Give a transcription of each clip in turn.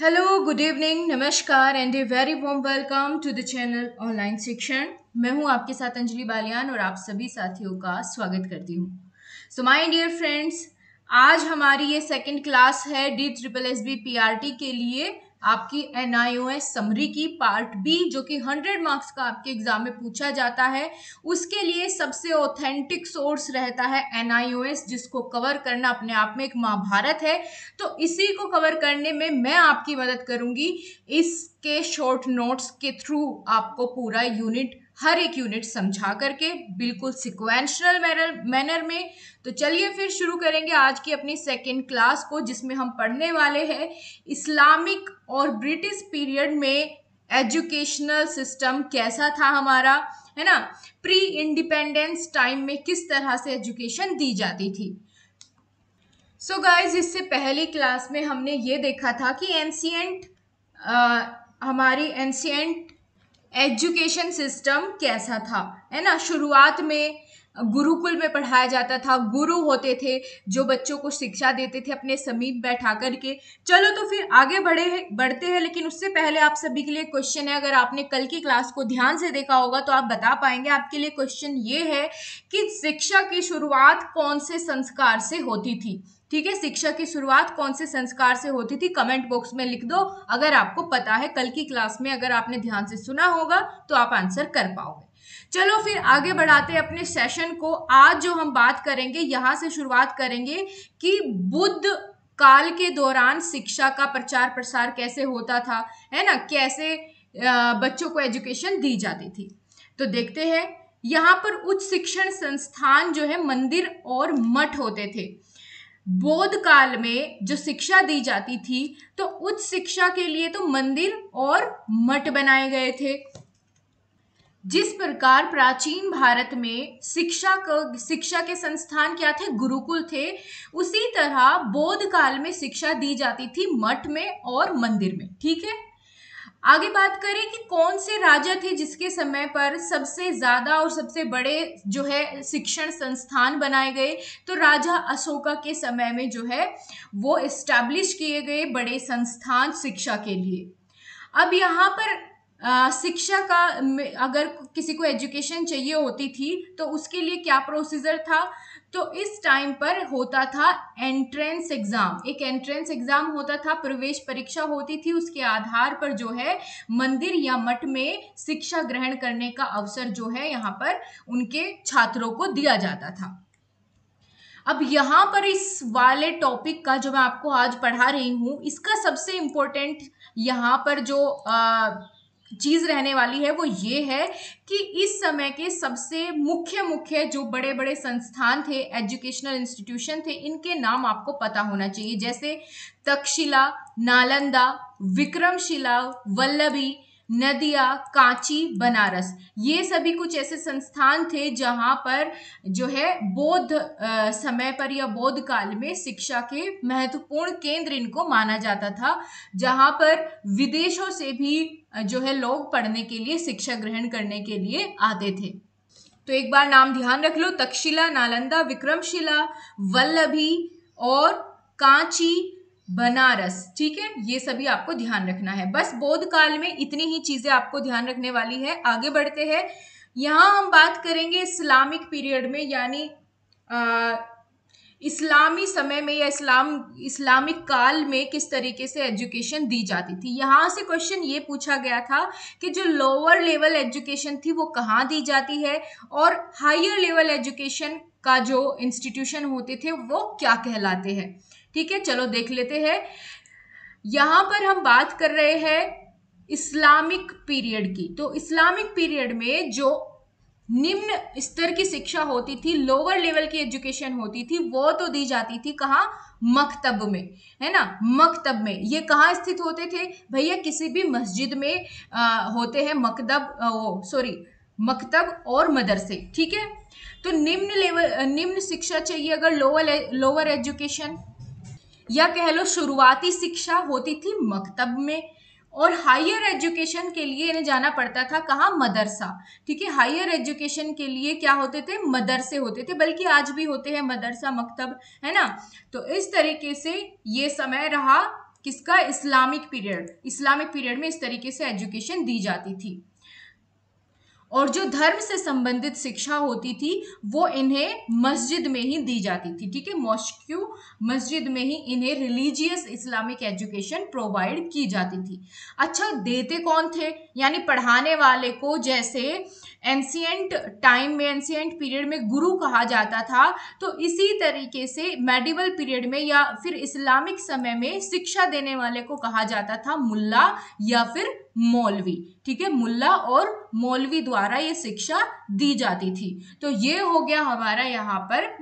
hello good evening नमस्कार and a very warm welcome to the channel Online Shikshan मैं हूं आपके साथ अंजलि बालियान और आप सभी साथियों का स्वागत करती हूं सो माय डियर फ्रेंड्स आज हमारी ये सेकंड क्लास है D triple S B P R T के लिए आपकी N I O S summary की पार्ट बी जो कि 100 मार्क्स का आपके एग्जाम में पूछा जाता है उसके लिए सबसे ऑथेंटिक सोर्स रहता है एन आई ओ एस जिसको कवर करना अपने आप में एक महाभारत है तो इसी को कवर करने में मैं आपकी मदद करूंगी इसके शॉर्ट नोट्स के थ्रू आपको पूरा यूनिट हर एक यूनिट समझा करके बिल्कुल सिक्वेंशनल मैनर मैनर में तो चलिए फिर शुरू करेंगे आज की अपनी सेकेंड क्लास को जिसमें हम पढ़ने वाले हैं इस्लामिक और ब्रिटिश पीरियड में एजुकेशनल सिस्टम कैसा था हमारा है ना प्री इंडिपेंडेंस टाइम में किस तरह से एजुकेशन दी जाती थी सो so गाइज इससे पहली क्लास में हमने ये देखा था कि एंशियंट हमारी एंशियंट एजुकेशन सिस्टम कैसा था है ना शुरुआत में गुरुकुल में पढ़ाया जाता था गुरु होते थे जो बच्चों को शिक्षा देते थे अपने समीप बैठा करके चलो तो फिर आगे बढ़े हैं बढ़ते हैं लेकिन उससे पहले आप सभी के लिए क्वेश्चन है अगर आपने कल की क्लास को ध्यान से देखा होगा तो आप बता पाएंगे आपके लिए क्वेश्चन ये है कि शिक्षा की शुरुआत कौन से संस्कार से होती थी ठीक है शिक्षा की शुरुआत कौन से संस्कार से होती थी कमेंट बॉक्स में लिख दो अगर आपको पता है कल की क्लास में अगर आपने ध्यान से सुना होगा तो आप आंसर कर पाओगे चलो फिर आगे बढ़ाते अपने सेशन को आज जो हम बात करेंगे यहाँ से शुरुआत करेंगे कि बुद्ध काल के दौरान शिक्षा का प्रचार प्रसार कैसे होता था है ना कैसे बच्चों को एजुकेशन दी जाती थी तो देखते हैं यहाँ पर उच्च शिक्षण संस्थान जो है मंदिर और मठ होते थे बोध काल में जो शिक्षा दी जाती थी तो उच्च शिक्षा के लिए तो मंदिर और मठ बनाए गए थे जिस प्रकार प्राचीन भारत में शिक्षा क शिक्षा के संस्थान क्या थे गुरुकुल थे उसी तरह बोध काल में शिक्षा दी जाती थी मठ में और मंदिर में ठीक है आगे बात करें कि कौन से राजा थे जिसके समय पर सबसे ज़्यादा और सबसे बड़े जो है शिक्षण संस्थान बनाए गए तो राजा अशोका के समय में जो है वो इस्टेब्लिश किए गए बड़े संस्थान शिक्षा के लिए अब यहाँ पर शिक्षा का अगर किसी को एजुकेशन चाहिए होती थी तो उसके लिए क्या प्रोसीजर था तो इस टाइम पर होता था एंट्रेंस एग्ज़ाम एक एंट्रेंस एग्ज़ाम होता था प्रवेश परीक्षा होती थी उसके आधार पर जो है मंदिर या मठ में शिक्षा ग्रहण करने का अवसर जो है यहाँ पर उनके छात्रों को दिया जाता था अब यहाँ पर इस वाले टॉपिक का जो मैं आपको आज पढ़ा रही हूँ इसका सबसे इम्पोर्टेंट यहाँ पर जो आ, चीज़ रहने वाली है वो ये है कि इस समय के सबसे मुख्य मुख्य जो बड़े बड़े संस्थान थे एजुकेशनल इंस्टीट्यूशन थे इनके नाम आपको पता होना चाहिए जैसे तक्षशिला नालंदा विक्रमशिला वल्लभी नदिया कांची बनारस ये सभी कुछ ऐसे संस्थान थे जहाँ पर जो है बौद्ध समय पर या बौद्ध काल में शिक्षा के महत्वपूर्ण केंद्र इनको माना जाता था जहाँ पर विदेशों से भी जो है लोग पढ़ने के लिए शिक्षा ग्रहण करने के लिए आते थे तो एक बार नाम ध्यान रख लो तक्षशिला नालंदा विक्रमशिला वल्लभी और कांची बनारस ठीक है ये सभी आपको ध्यान रखना है बस बोध काल में इतनी ही चीजें आपको ध्यान रखने वाली है आगे बढ़ते हैं यहाँ हम बात करेंगे इस्लामिक पीरियड में यानी इस्लामी समय में या इस्लाम इस्लामिक काल में किस तरीके से एजुकेशन दी जाती थी यहाँ से क्वेश्चन ये पूछा गया था कि जो लोअर लेवल एजुकेशन थी वो कहाँ दी जाती है और हायर लेवल एजुकेशन का जो इंस्टीट्यूशन होते थे वो क्या कहलाते हैं ठीक है चलो देख लेते हैं यहाँ पर हम बात कर रहे हैं इस्लामिक पीरियड की तो इस्लामिक पीरियड में जो निम्न स्तर की शिक्षा होती थी लोअर लेवल की एजुकेशन होती थी वो तो दी जाती थी कहा मकतब में है ना मकतब में ये कहाँ स्थित होते थे भैया किसी भी मस्जिद में आ, होते हैं मकदब वो सॉरी मकतब और मदरसे ठीक है तो निम्न लेवल निम्न शिक्षा चाहिए अगर लोअर लोअर एजुकेशन या कह लो शुरुआती शिक्षा होती थी मकतब में और हायर एजुकेशन के लिए इन्हें जाना पड़ता था कहाँ मदरसा ठीक है हायर एजुकेशन के लिए क्या होते थे मदरसे होते थे बल्कि आज भी होते हैं मदरसा मकतब है ना तो इस तरीके से ये समय रहा किसका इस्लामिक पीरियड इस्लामिक पीरियड में इस तरीके से एजुकेशन दी जाती थी और जो धर्म से संबंधित शिक्षा होती थी वो इन्हें मस्जिद में ही दी जाती थी ठीक है मॉस्क्यू मस्जिद में ही इन्हें रिलीजियस इस्लामिक एजुकेशन प्रोवाइड की जाती थी अच्छा देते कौन थे यानी पढ़ाने वाले को जैसे एंसियंट टाइम में एंसियंट पीरियड में गुरु कहा जाता था तो इसी तरीके से मेडिवल पीरियड में या फिर इस्लामिक समय में शिक्षा देने वाले को कहा जाता था मुल्ला या फिर मौलवी ठीक है मुल्ला और मौलवी द्वारा ये शिक्षा दी जाती थी तो ये हो गया हमारा यहाँ पर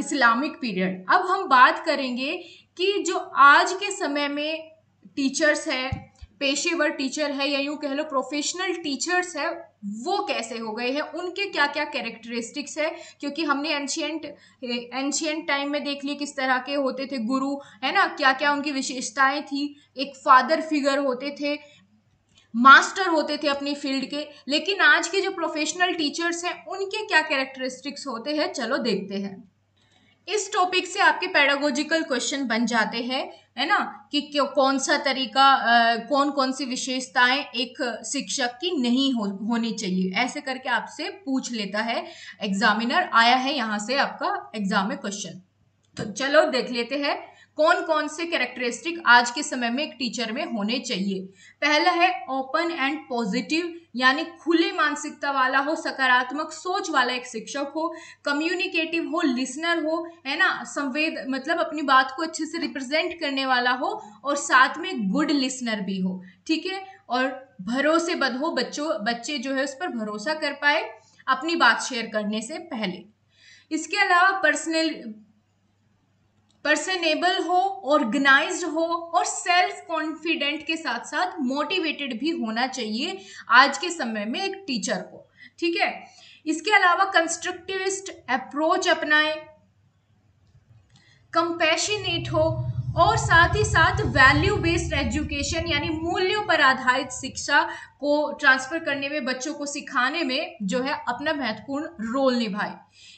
इस्लामिक पीरियड अब हम बात करेंगे कि जो आज के समय में टीचर्स हैं पेशेवर टीचर है या यूँ कह लो प्रोफेशनल टीचर्स है वो कैसे हो गए हैं उनके क्या क्या कैरेक्टरिस्टिक्स है क्योंकि हमने एंशियंट एंशियंट टाइम में देख लिया किस तरह के होते थे गुरु है ना क्या क्या उनकी विशेषताएं थी एक फादर फिगर होते थे मास्टर होते थे अपनी फील्ड के लेकिन आज के जो प्रोफेशनल टीचर्स हैं उनके क्या कैरेक्टरिस्टिक्स होते हैं चलो देखते हैं इस टॉपिक से आपके पैडागोजिकल क्वेश्चन बन जाते हैं है ना कि कौन सा तरीका कौन कौन सी विशेषताएं एक शिक्षक की नहीं हो, होनी चाहिए ऐसे करके आपसे पूछ लेता है एग्जामिनर आया है यहाँ से आपका एग्जाम में क्वेश्चन तो चलो देख लेते हैं कौन कौन से कैरेक्टरिस्टिक आज के समय में एक टीचर में होने चाहिए पहला है ओपन एंड पॉजिटिव यानी खुले मानसिकता वाला हो सकारात्मक सोच वाला एक शिक्षक हो कम्युनिकेटिव हो लिसनर हो है ना संवेद मतलब अपनी बात को अच्छे से रिप्रेजेंट करने वाला हो और साथ में गुड लिसनर भी हो ठीक है और बद हो बच्चों बच्चे जो है उस पर भरोसा कर पाए अपनी बात शेयर करने से पहले इसके अलावा पर्सनल पर्सनेबल हो ऑर्गेनाइज हो और सेल्फ कॉन्फिडेंट के साथ साथ मोटिवेटेड भी होना चाहिए आज के समय में एक टीचर को ठीक है इसके अलावा कंस्ट्रक्टिविस्ट अप्रोच अपनाएं कंपैशनेट हो और साथ ही साथ वैल्यू बेस्ड एजुकेशन यानी मूल्यों पर आधारित शिक्षा को ट्रांसफर करने में बच्चों को सिखाने में जो है अपना महत्वपूर्ण रोल निभाए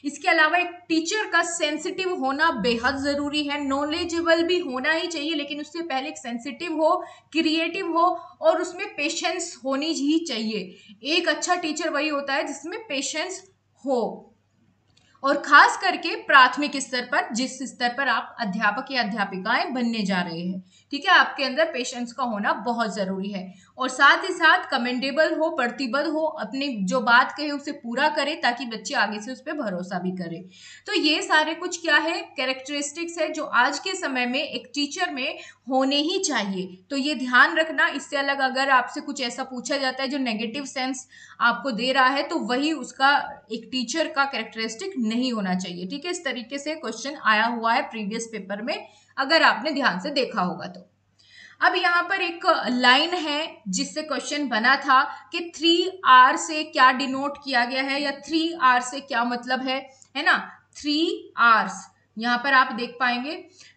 इसके अलावा एक टीचर का सेंसिटिव होना बेहद ज़रूरी है नॉलेजेबल भी होना ही चाहिए लेकिन उससे पहले एक सेंसिटिव हो क्रिएटिव हो और उसमें पेशेंस होनी ही चाहिए एक अच्छा टीचर वही होता है जिसमें पेशेंस हो और खास करके प्राथमिक स्तर पर जिस स्तर पर आप अध्यापक या अध्यापिकाएं बनने जा रहे हैं ठीक है आपके अंदर पेशेंस का होना बहुत ज़रूरी है और साथ ही साथ कमेंडेबल हो प्रतिबद्ध हो अपने जो बात कहे उसे पूरा करे ताकि बच्चे आगे से उस पर भरोसा भी करें तो ये सारे कुछ क्या है कैरेक्टरिस्टिक्स है जो आज के समय में एक टीचर में होने ही चाहिए तो ये ध्यान रखना इससे अलग अगर आपसे कुछ ऐसा पूछा जाता है जो नेगेटिव सेंस आपको दे रहा है तो वही उसका एक टीचर का कैरेक्टरिस्टिक नहीं होना चाहिए ठीक है इस तरीके से क्वेश्चन आया हुआ है प्रीवियस पेपर में अगर आपने ध्यान से देखा होगा तो अब यहाँ पर एक लाइन है जिससे क्वेश्चन बना था कि थ्री आर से क्या डिनोट किया गया है या थ्री आर से क्या मतलब है है ना थ्री आर्स यहाँ पर आप देख पाएंगे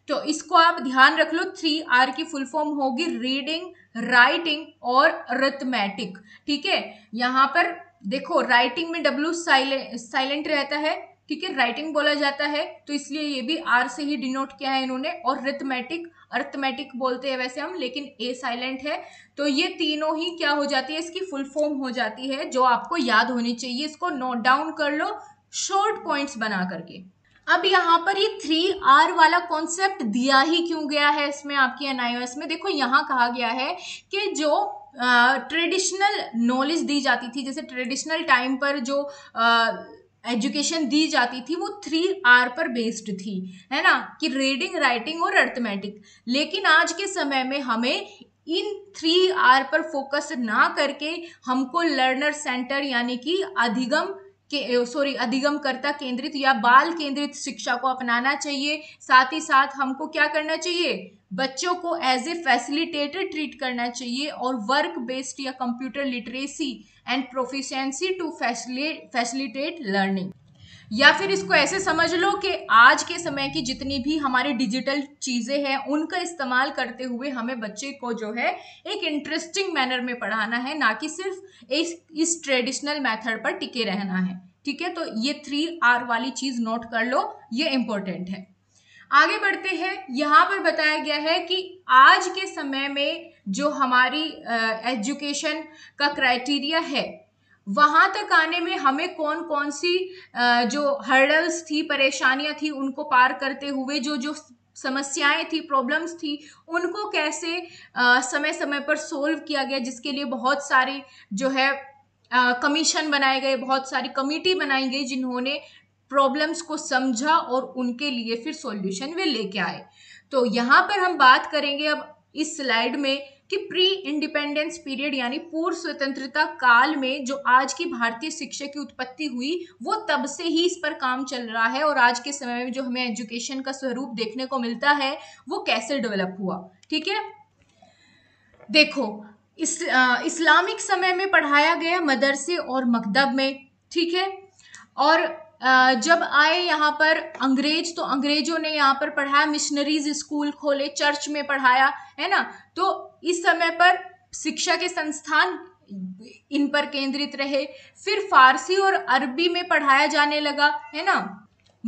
तो इसको आप ध्यान रख लो थ्री आर की फुल फॉर्म होगी रीडिंग राइटिंग और रिथमेटिक ठीक है यहाँ पर देखो राइटिंग में डब्ल्यू साइलेंट साइलेंट रहता है ठीक है राइटिंग बोला जाता है तो इसलिए ये भी आर से ही डिनोट किया है इन्होंने और रिथमेटिक अर्थमेटिक बोलते हैं वैसे हम लेकिन ए साइलेंट है तो ये तीनों ही क्या हो जाती है इसकी फुल फॉर्म हो जाती है जो आपको याद होनी चाहिए इसको नोट डाउन कर लो शॉर्ट पॉइंट्स बना करके अब यहाँ पर ये थ्री आर वाला कॉन्सेप्ट दिया ही क्यों गया है इसमें आपकी एनआईओएस में देखो यहाँ कहा गया है कि जो ट्रेडिशनल नॉलेज दी जाती थी जैसे ट्रेडिशनल टाइम पर जो uh, एजुकेशन दी जाती थी वो थ्री आर पर बेस्ड थी है ना कि रीडिंग राइटिंग और अर्थमेटिक लेकिन आज के समय में हमें इन थ्री आर पर फोकस ना करके हमको लर्नर सेंटर यानी कि अधिगम के सॉरी अधिगमकर्ता केंद्रित या बाल केंद्रित शिक्षा को अपनाना चाहिए साथ ही साथ हमको क्या करना चाहिए बच्चों को एज ए फैसिलिटेटर ट्रीट करना चाहिए और वर्क बेस्ड या computer literacy and proficiency to facilitate learning या फिर इसको ऐसे समझ लो कि आज के समय की जितनी भी हमारी डिजिटल चीज़ें हैं उनका इस्तेमाल करते हुए हमें बच्चे को जो है एक इंटरेस्टिंग मैनर में पढ़ाना है ना कि सिर्फ इस इस ट्रेडिशनल मेथड पर टिके रहना है ठीक है तो ये थ्री आर वाली चीज़ नोट कर लो ये इम्पोर्टेंट है आगे बढ़ते हैं यहाँ पर बताया गया है कि आज के समय में जो हमारी एजुकेशन का क्राइटेरिया है वहाँ तक आने में हमें कौन कौन सी आ, जो हर्डल्स थी परेशानियाँ थी उनको पार करते हुए जो जो समस्याएं थी प्रॉब्लम्स थी उनको कैसे आ, समय समय पर सोल्व किया गया जिसके लिए बहुत सारी जो है कमीशन बनाए गए बहुत सारी कमेटी बनाई गई जिन्होंने प्रॉब्लम्स को समझा और उनके लिए फिर सॉल्यूशन वे लेके आए तो यहाँ पर हम बात करेंगे अब इस स्लाइड में कि प्री इंडिपेंडेंस पीरियड यानी पूर्व स्वतंत्रता काल में जो आज की भारतीय शिक्षा की उत्पत्ति हुई वो तब से ही इस पर काम चल रहा है और आज के समय में जो हमें एजुकेशन का स्वरूप देखने को मिलता है वो कैसे डेवलप हुआ ठीक है देखो इस आ, इस्लामिक समय में पढ़ाया गया मदरसे और मकदब में ठीक है और जब आए यहाँ पर अंग्रेज तो अंग्रेजों ने यहाँ पर पढ़ाया मिशनरीज स्कूल खोले चर्च में पढ़ाया है ना तो इस समय पर शिक्षा के संस्थान इन पर केंद्रित रहे फिर फारसी और अरबी में पढ़ाया जाने लगा है ना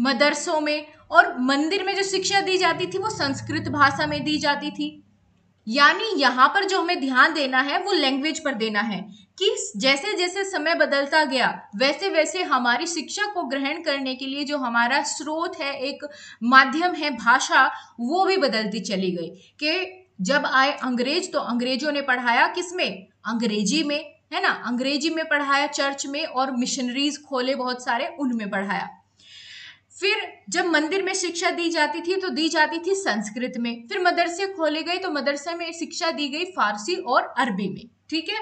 मदरसों में और मंदिर में जो शिक्षा दी जाती थी वो संस्कृत भाषा में दी जाती थी यानी यहाँ पर जो हमें ध्यान देना है वो लैंग्वेज पर देना है कि जैसे जैसे समय बदलता गया वैसे वैसे हमारी शिक्षा को ग्रहण करने के लिए जो हमारा स्रोत है एक माध्यम है भाषा वो भी बदलती चली गई कि जब आए अंग्रेज तो अंग्रेजों ने पढ़ाया किसमें अंग्रेजी में है ना अंग्रेजी में पढ़ाया चर्च में और मिशनरीज खोले बहुत सारे उनमें पढ़ाया फिर जब मंदिर में शिक्षा दी जाती थी तो दी जाती थी संस्कृत में फिर मदरसे खोले गए तो मदरसे में शिक्षा दी गई फारसी और अरबी में ठीक है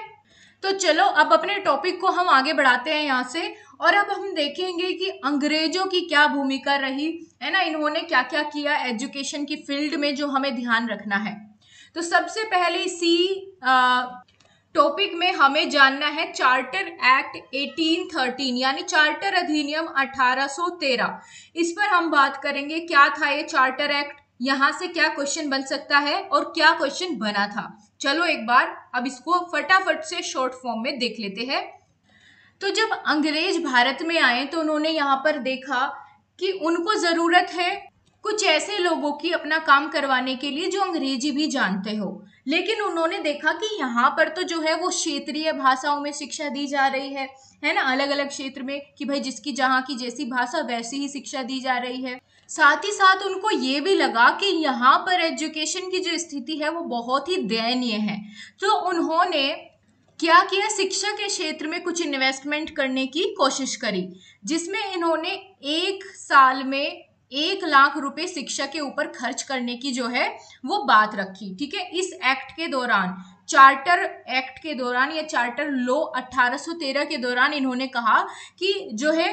तो चलो अब अपने टॉपिक को हम आगे बढ़ाते हैं यहाँ से और अब हम देखेंगे कि अंग्रेजों की क्या भूमिका रही है ना इन्होंने क्या क्या किया एजुकेशन की फील्ड में जो हमें ध्यान रखना है तो सबसे पहले इसी टॉपिक में हमें जानना है चार्टर एक्ट 1813 यानी चार्टर अधिनियम 1813 इस पर हम बात करेंगे क्या था ये चार्टर एक्ट यहाँ से क्या क्वेश्चन बन सकता है और क्या क्वेश्चन बना था चलो एक बार अब इसको फटाफट से शॉर्ट फॉर्म में देख लेते हैं तो जब अंग्रेज भारत में आए तो उन्होंने यहाँ पर देखा कि उनको ज़रूरत है कुछ ऐसे लोगों की अपना काम करवाने के लिए जो अंग्रेजी भी जानते हो लेकिन उन्होंने देखा कि यहाँ पर तो जो है वो क्षेत्रीय भाषाओं में शिक्षा दी जा रही है है ना अलग अलग क्षेत्र में कि भाई जिसकी जहाँ की जैसी भाषा वैसी ही शिक्षा दी जा रही है साथ ही साथ उनको ये भी लगा कि यहाँ पर एजुकेशन की जो स्थिति है वो बहुत ही दयनीय है तो उन्होंने क्या किया शिक्षा के क्षेत्र में कुछ इन्वेस्टमेंट करने की कोशिश करी जिसमें इन्होंने एक साल में एक लाख रुपए शिक्षा के ऊपर खर्च करने की जो है वो बात रखी ठीक है इस एक्ट के दौरान चार्टर एक्ट के दौरान या चार्टर लॉ 1813 के दौरान इन्होंने कहा कि जो है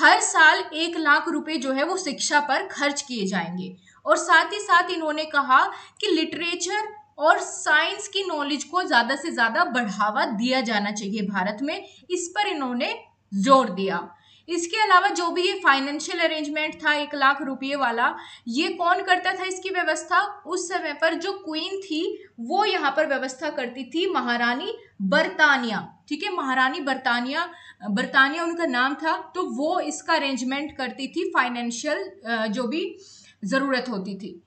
हर साल एक लाख रुपए जो है वो शिक्षा पर खर्च किए जाएंगे और साथ ही साथ इन्होंने कहा कि लिटरेचर और साइंस की नॉलेज को ज़्यादा से ज़्यादा बढ़ावा दिया जाना चाहिए भारत में इस पर इन्होंने जोर दिया इसके अलावा जो भी ये फाइनेंशियल अरेंजमेंट था एक लाख रुपये वाला ये कौन करता था इसकी व्यवस्था उस समय पर जो क्वीन थी वो यहाँ पर व्यवस्था करती थी महारानी बर्तानिया ठीक है महारानी बर्तानिया बर्तानिया उनका नाम था तो वो इसका अरेंजमेंट करती थी फाइनेंशियल जो भी ज़रूरत होती थी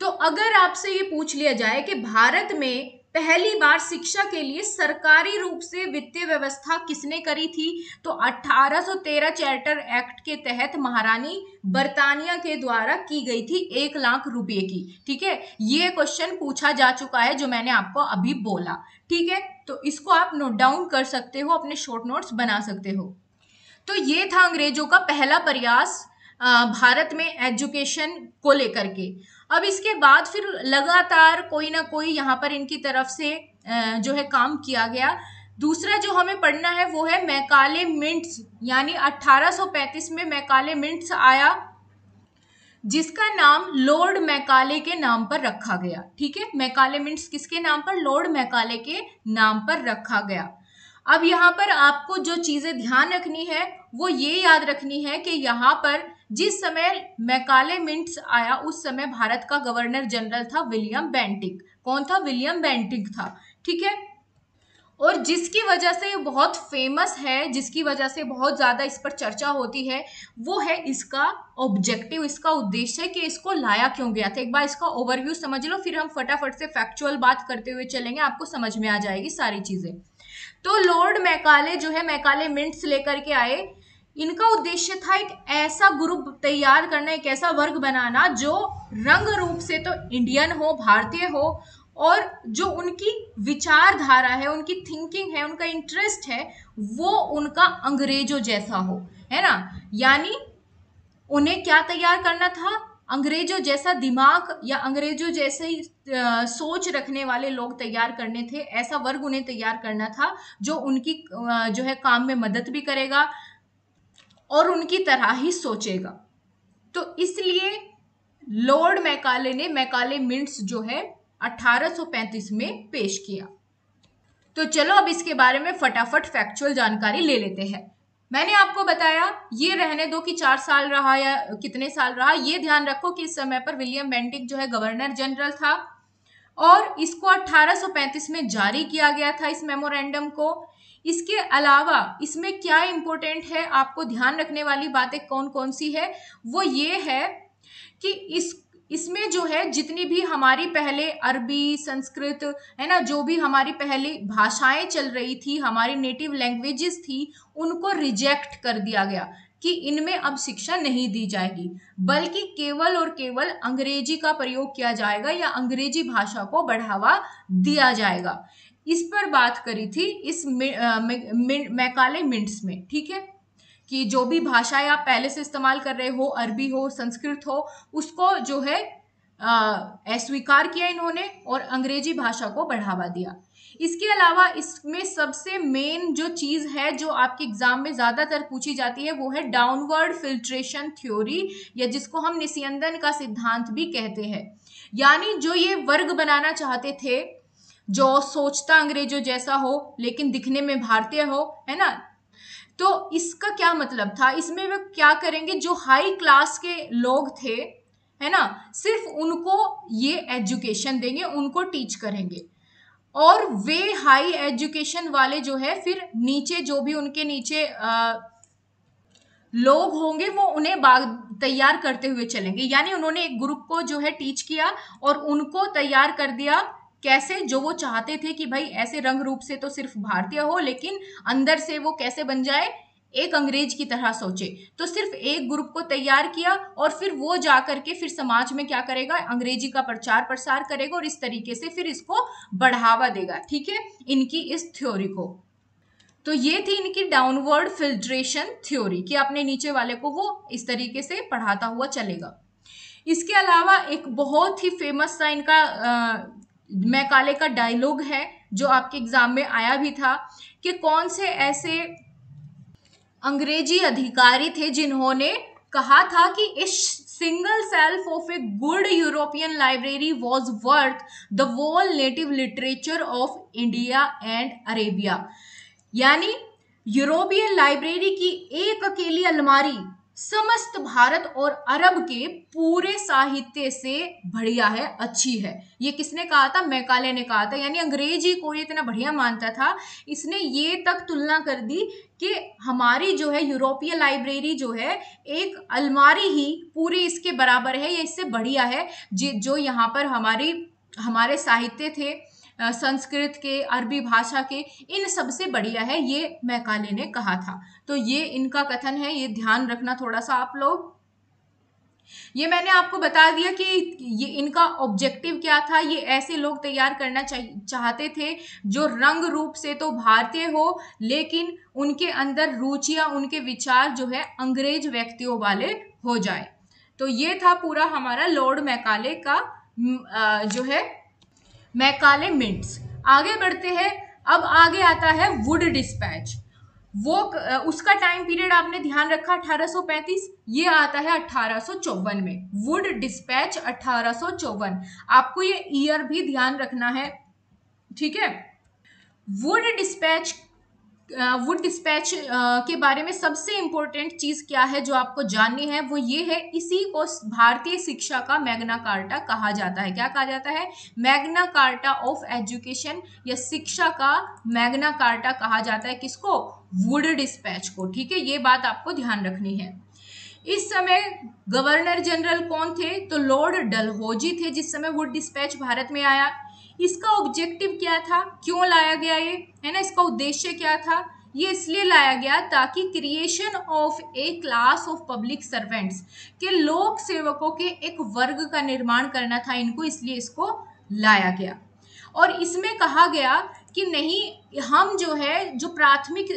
तो अगर आपसे ये पूछ लिया जाए कि भारत में पहली बार शिक्षा के लिए सरकारी रूप से वित्तीय व्यवस्था किसने करी थी तो 1813 चैर्टर एक्ट के तहत महारानी बर्तानिया के द्वारा की गई थी एक लाख रुपए की ठीक है ये क्वेश्चन पूछा जा चुका है जो मैंने आपको अभी बोला ठीक है तो इसको आप नोट डाउन कर सकते हो अपने शॉर्ट नोट्स बना सकते हो तो ये था अंग्रेजों का पहला प्रयास भारत में एजुकेशन को लेकर के अब इसके बाद फिर लगातार कोई ना कोई यहाँ पर इनकी तरफ से जो है काम किया गया दूसरा जो हमें पढ़ना है वो है मैकाले मिंट्स यानी 1835 में मैकाले मिंट्स आया जिसका नाम लॉर्ड मैकाले के नाम पर रखा गया ठीक है मैकाले मिंट्स किसके नाम पर लॉर्ड मैकाले के नाम पर रखा गया अब यहाँ पर आपको जो चीज़ें ध्यान रखनी है वो ये याद रखनी है कि यहाँ पर जिस समय मैकाले मिंट्स आया उस समय भारत का गवर्नर जनरल था विलियम बैंटिक कौन था विलियम बैंटिक था ठीक है और जिसकी वजह से ये बहुत फेमस है जिसकी वजह से बहुत ज़्यादा इस पर चर्चा होती है वो है इसका ऑब्जेक्टिव इसका उद्देश्य कि इसको लाया क्यों गया था एक बार इसका ओवरव्यू समझ लो फिर हम फटाफट से फैक्चुअल बात करते हुए चलेंगे आपको समझ में आ जाएगी सारी चीज़ें तो लॉर्ड मैकाले जो है मैकाले मिंट्स लेकर के आए इनका उद्देश्य था एक ऐसा ग्रुप तैयार करना एक ऐसा वर्ग बनाना जो रंग रूप से तो इंडियन हो भारतीय हो और जो उनकी विचारधारा है उनकी थिंकिंग है उनका इंटरेस्ट है वो उनका अंग्रेजों जैसा हो है ना यानी उन्हें क्या तैयार करना था अंग्रेजों जैसा दिमाग या अंग्रेजों जैसे ही सोच रखने वाले लोग तैयार करने थे ऐसा वर्ग उन्हें तैयार करना था जो उनकी जो है काम में मदद भी करेगा और उनकी तरह ही सोचेगा तो इसलिए लॉर्ड मैकाले ने मैकाले मिंट्स जो है 1835 में पेश किया तो चलो अब इसके बारे में फटाफट फैक्चुअल जानकारी ले लेते हैं मैंने आपको बताया ये रहने दो कि चार साल रहा या कितने साल रहा ये ध्यान रखो कि इस समय पर विलियम बेंटिक जो है गवर्नर जनरल था और इसको 1835 में जारी किया गया था इस मेमोरेंडम को इसके अलावा इसमें क्या इम्पोर्टेंट है आपको ध्यान रखने वाली बातें कौन कौन सी है वो ये है कि इस इसमें जो है जितनी भी हमारी पहले अरबी संस्कृत है ना जो भी हमारी पहले भाषाएं चल रही थी हमारी नेटिव लैंग्वेजेस थी उनको रिजेक्ट कर दिया गया कि इनमें अब शिक्षा नहीं दी जाएगी बल्कि केवल और केवल अंग्रेजी का प्रयोग किया जाएगा या अंग्रेजी भाषा को बढ़ावा दिया जाएगा इस पर बात करी थी इस मैकाले मिंट्स में ठीक है कि जो भी भाषा आप पहले से इस्तेमाल कर रहे हो अरबी हो संस्कृत हो उसको जो है अस्वीकार किया इन्होंने और अंग्रेजी भाषा को बढ़ावा दिया इसके अलावा इसमें सबसे मेन जो चीज़ है जो आपके एग्ज़ाम में ज़्यादातर पूछी जाती है वो है डाउनवर्ड फिल्ट्रेशन थ्योरी या जिसको हम निस्यंदन का सिद्धांत भी कहते हैं यानी जो ये वर्ग बनाना चाहते थे जो सोचता अंग्रेजों जैसा हो लेकिन दिखने में भारतीय हो है ना तो इसका क्या मतलब था इसमें वे क्या करेंगे जो हाई क्लास के लोग थे है ना सिर्फ उनको ये एजुकेशन देंगे उनको टीच करेंगे और वे हाई एजुकेशन वाले जो है फिर नीचे जो भी उनके नीचे आ, लोग होंगे वो उन्हें तैयार करते हुए चलेंगे यानी उन्होंने एक ग्रुप को जो है टीच किया और उनको तैयार कर दिया कैसे जो वो चाहते थे कि भाई ऐसे रंग रूप से तो सिर्फ भारतीय हो लेकिन अंदर से वो कैसे बन जाए एक अंग्रेज की तरह सोचे तो सिर्फ एक ग्रुप को तैयार किया और फिर वो जा करके फिर समाज में क्या करेगा अंग्रेजी का प्रचार प्रसार करेगा और इस तरीके से फिर इसको बढ़ावा देगा ठीक है इनकी इस थ्योरी को तो ये थी इनकी डाउनवर्ड फिल्ट्रेशन थ्योरी कि अपने नीचे वाले को वो इस तरीके से पढ़ाता हुआ चलेगा इसके अलावा एक बहुत ही फेमस सा इनका मैकाले का डायलॉग है जो आपके एग्जाम में आया भी था कि कौन से ऐसे अंग्रेजी अधिकारी थे जिन्होंने कहा था कि इस single shelf of a good European library was worth the world native literature of India and Arabia यानी यूरोपियन लाइब्रेरी की एक अकेली अलमारी समस्त भारत और अरब के पूरे साहित्य से बढ़िया है अच्छी है ये किसने कहा था मैकाले ने कहा था यानी अंग्रेजी को ये इतना बढ़िया मानता था इसने ये तक तुलना कर दी कि हमारी जो है यूरोपीय लाइब्रेरी जो है एक अलमारी ही पूरी इसके बराबर है या इससे बढ़िया है जो यहाँ पर हमारी हमारे साहित्य थे संस्कृत के अरबी भाषा के इन सबसे बढ़िया है ये मैकाले ने कहा था तो ये इनका कथन है ये ध्यान रखना थोड़ा सा आप लोग ये मैंने आपको बता दिया कि ये इनका ऑब्जेक्टिव क्या था ये ऐसे लोग तैयार करना चाहते थे जो रंग रूप से तो भारतीय हो लेकिन उनके अंदर रुचियां उनके विचार जो है अंग्रेज व्यक्तियों वाले हो जाए तो ये था पूरा हमारा लॉर्ड मैकाले का जो है मैकाले मिंट्स आगे बढ़ते हैं अब आगे आता है वुड डिस्पैच वो उसका टाइम पीरियड आपने ध्यान रखा 1835 ये आता है अठारह में वुड डिस्पैच अठारह आपको ये ईयर भी ध्यान रखना है ठीक है वुड डिस्पैच वुड डिस्पैच के बारे में सबसे इम्पोर्टेंट चीज़ क्या है जो आपको जाननी है वो ये है इसी को भारतीय शिक्षा का मैग्ना कार्टा कहा जाता है क्या कहा जाता है मैग्ना कार्टा ऑफ एजुकेशन या शिक्षा का मैग्ना कार्टा कहा जाता है किसको वुड डिस्पैच को ठीक है ये बात आपको ध्यान रखनी है इस समय गवर्नर जनरल कौन थे तो लॉर्ड डलहोजी थे जिस समय वुड डिस्पैच भारत में आया इसका ऑब्जेक्टिव क्या था क्यों लाया गया ये है ना इसका उद्देश्य क्या था ये इसलिए लाया गया ताकि creation of a class of public servants के लोक सेवकों के एक वर्ग का निर्माण करना था इनको इसलिए इसको लाया गया और इसमें कहा गया कि नहीं हम जो है जो प्राथमिक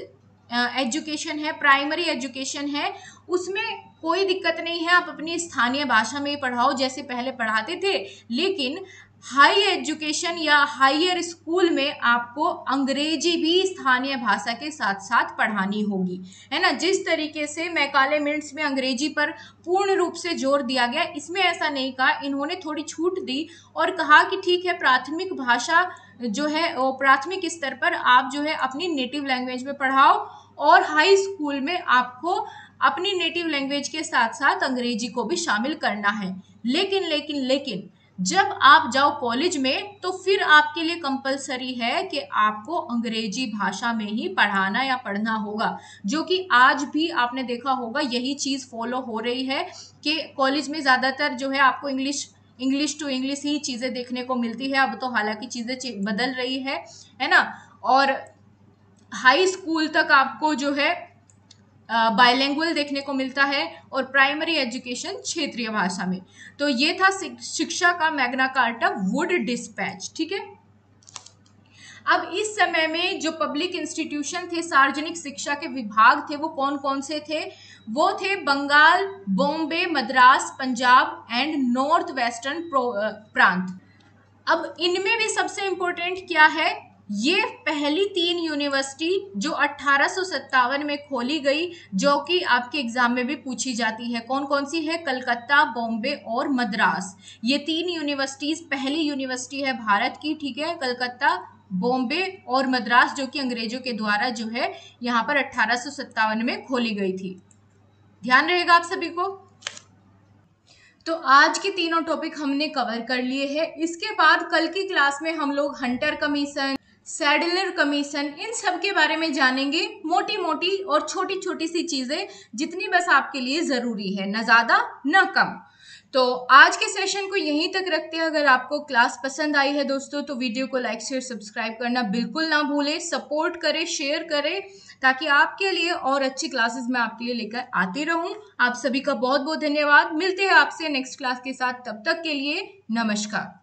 एजुकेशन है प्राइमरी एजुकेशन है उसमें कोई दिक्कत नहीं है आप अपनी स्थानीय भाषा में ही पढ़ाओ जैसे पहले पढ़ाते थे लेकिन हाई एजुकेशन या हाइयर स्कूल में आपको अंग्रेजी भी स्थानीय भाषा के साथ साथ पढ़ानी होगी है ना जिस तरीके से मैकाले मिनट्स में अंग्रेजी पर पूर्ण रूप से जोर दिया गया इसमें ऐसा नहीं कहा इन्होंने थोड़ी छूट दी और कहा कि ठीक है प्राथमिक भाषा जो है वो प्राथमिक स्तर पर आप जो है अपनी नेटिव लैंग्वेज में पढ़ाओ और हाई स्कूल में आपको अपनी नेटिव लैंग्वेज के साथ साथ अंग्रेजी को भी शामिल करना है लेकिन लेकिन लेकिन जब आप जाओ कॉलेज में तो फिर आपके लिए कंपलसरी है कि आपको अंग्रेजी भाषा में ही पढ़ाना या पढ़ना होगा जो कि आज भी आपने देखा होगा यही चीज़ फॉलो हो रही है कि कॉलेज में ज़्यादातर जो है आपको इंग्लिश इंग्लिश टू इंग्लिश ही चीज़ें देखने को मिलती है अब तो हालांकि चीज़ें बदल रही है है ना और हाई स्कूल तक आपको जो है बायलैंग्वल देखने को मिलता है और प्राइमरी एजुकेशन क्षेत्रीय भाषा में तो ये था शिक्षा का मैग्ना कार्टा वुड डिस्पैच ठीक है अब इस समय में जो पब्लिक इंस्टीट्यूशन थे सार्वजनिक शिक्षा के विभाग थे वो कौन कौन से थे वो थे Bengal Bombay Madras Punjab and north western प्रांत अब इनमें भी सबसे इम्पोर्टेंट क्या है ये पहली तीन यूनिवर्सिटी जो अट्ठारह में खोली गई जो कि आपके एग्जाम में भी पूछी जाती है कौन कौन सी है कलकत्ता बॉम्बे और मद्रास ये तीन यूनिवर्सिटीज पहली यूनिवर्सिटी है भारत की ठीक है कलकत्ता बॉम्बे और मद्रास जो कि अंग्रेजों के द्वारा जो है यहाँ पर अट्ठारह में खोली गई थी ध्यान रहेगा आप सभी को तो आज के तीनों टॉपिक हमने कवर कर लिए हैं इसके बाद कल की क्लास में हम लोग हंटर कमीशन सैडलर कमीशन इन सब के बारे में जानेंगे मोटी मोटी और छोटी छोटी सी चीज़ें जितनी बस आपके लिए ज़रूरी है ना ज़्यादा ना कम तो आज के सेशन को यहीं तक रखते हैं अगर आपको क्लास पसंद आई है दोस्तों तो वीडियो को लाइक शेयर सब्सक्राइब करना बिल्कुल ना भूलें सपोर्ट करें शेयर करें ताकि आपके लिए और अच्छी क्लासेस मैं आपके लिए लेकर आती रहूं आप सभी का बहुत बहुत धन्यवाद मिलते हैं आपसे नेक्स्ट क्लास के साथ तब तक के लिए नमस्कार